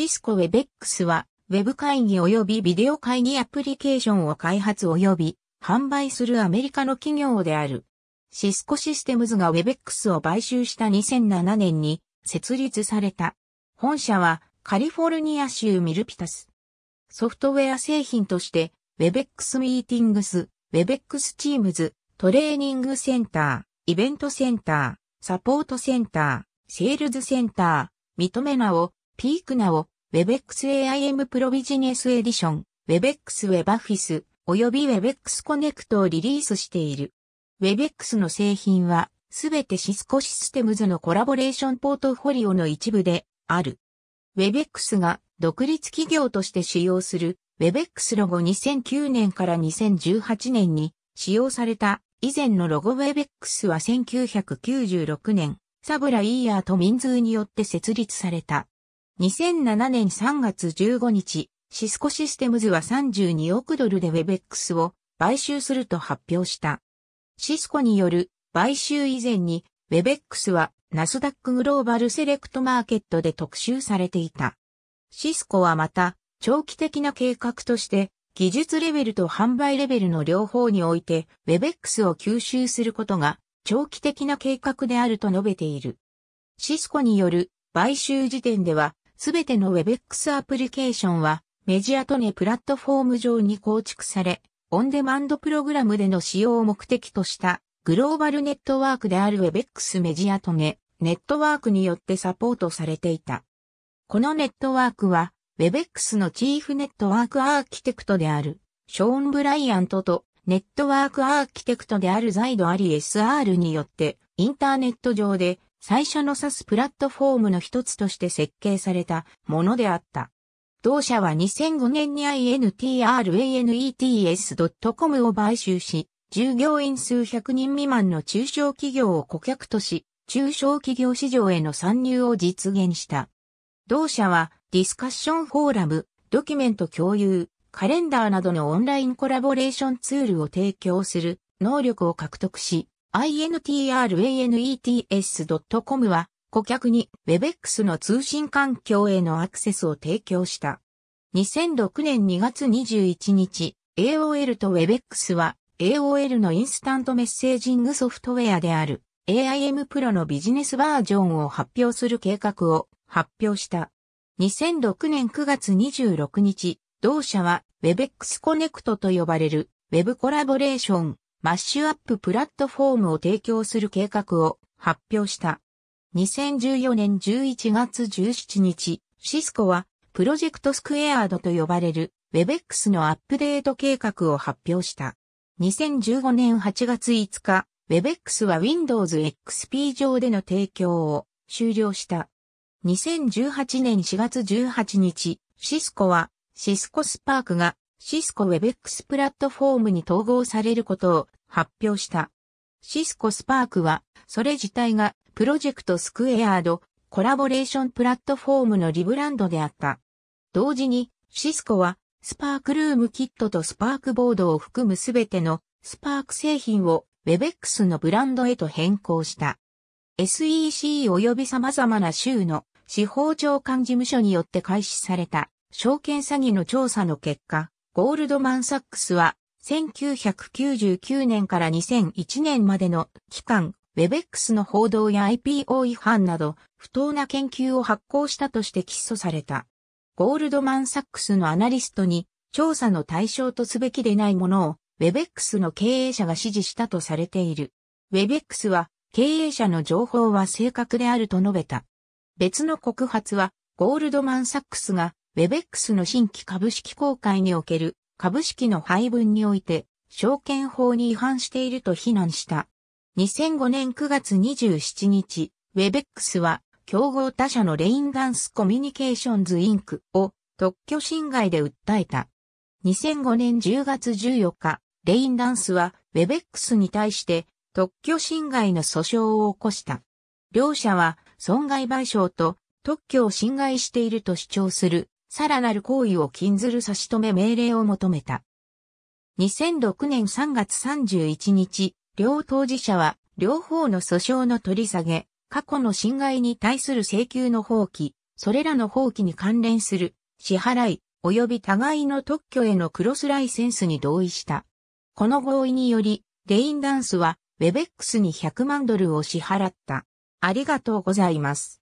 シスコ w ベック x は、ウェブ会議及びビデオ会議アプリケーションを開発及び販売するアメリカの企業である。シスコシステムズがェベック x を買収した2007年に設立された。本社はカリフォルニア州ミルピタス。ソフトウェア製品としてェベック x ミーティングス、ェベック x チームズ、トレーニングセンター、イベントセンター、サポートセンター、セールズセンター、認めなをピークナお w e b x a i m プロビジネスエディション、w e b x WebOffice 及び w e b x コネクトをリリースしている。w e b x の製品は、すべてシスコシステムズのコラボレーションポートフォリオの一部である。w e b x が独立企業として使用する w e b x ロゴ2009年から2018年に使用された以前のロゴ w e b x は1996年、サブライヤーとミンズーによって設立された。2007年3月15日、シスコシステムズは32億ドルで w e b ク x を買収すると発表した。シスコによる買収以前に w e b ク x はナスダックグローバルセレクトマーケットで特集されていた。シスコはまた長期的な計画として技術レベルと販売レベルの両方において w e b ク x を吸収することが長期的な計画であると述べている。シスコによる買収時点ではすべての w e b x アプリケーションはメジアトネプラットフォーム上に構築され、オンデマンドプログラムでの使用を目的としたグローバルネットワークである w e b x メジアトネネットワークによってサポートされていた。このネットワークは w e b x のチーフネットワークアーキテクトであるショーン・ブライアントとネットワークアーキテクトであるザイド・アリ SR によってインターネット上で最初の指すプラットフォームの一つとして設計されたものであった。同社は2005年に intranets.com を買収し、従業員数100人未満の中小企業を顧客とし、中小企業市場への参入を実現した。同社はディスカッションフォーラム、ドキュメント共有、カレンダーなどのオンラインコラボレーションツールを提供する能力を獲得し、i n t r a n e t s c o m は顧客に Webex の通信環境へのアクセスを提供した。2006年2月21日、AOL と Webex は AOL のインスタントメッセージングソフトウェアである AIM Pro のビジネスバージョンを発表する計画を発表した。2006年9月26日、同社は Webex コネクトと呼ばれる Web コラボレーションマッシュアッププラットフォームを提供する計画を発表した。2014年11月17日、シスコはプロジェクトスクエアードと呼ばれる WebX のアップデート計画を発表した。2015年8月5日、WebX は Windows XP 上での提供を終了した。2018年4月18日、シスコはシスコスパークがシスコ WebX プラットフォームに統合されることを発表した。シスコスパークは、それ自体がプロジェクトスクエアードコラボレーションプラットフォームのリブランドであった。同時に、シスコは、スパークルームキットとスパークボードを含むすべてのスパーク製品を WebX のブランドへと変更した。SEC 及び様々な州の司法長官事務所によって開始された証券詐欺の調査の結果、ゴールドマン・サックスは、1999年から2001年までの期間、WebX の報道や IPO 違反など、不当な研究を発行したとして起訴された。ゴールドマン・サックスのアナリストに、調査の対象とすべきでないものを、WebX の経営者が指示したとされている。WebX は、経営者の情報は正確であると述べた。別の告発は、ゴールドマン・サックスがウェベックスの新規株式公開における株式の配分において、証券法に違反していると非難した。2005年9月27日、ウェベックスは競合他社のレインダンスコミュニケーションズインクを特許侵害で訴えた。2005年10月14日、レインダンスはウェベックスに対して特許侵害の訴訟を起こした。両社は損害賠償と特許を侵害していると主張するさらなる行為を禁ずる差し止め命令を求めた。2006年3月31日、両当事者は、両方の訴訟の取り下げ、過去の侵害に対する請求の放棄、それらの放棄に関連する支払い、及び互いの特許へのクロスライセンスに同意した。この合意により、レインダンスは、ウェベックスに100万ドルを支払った。ありがとうございます。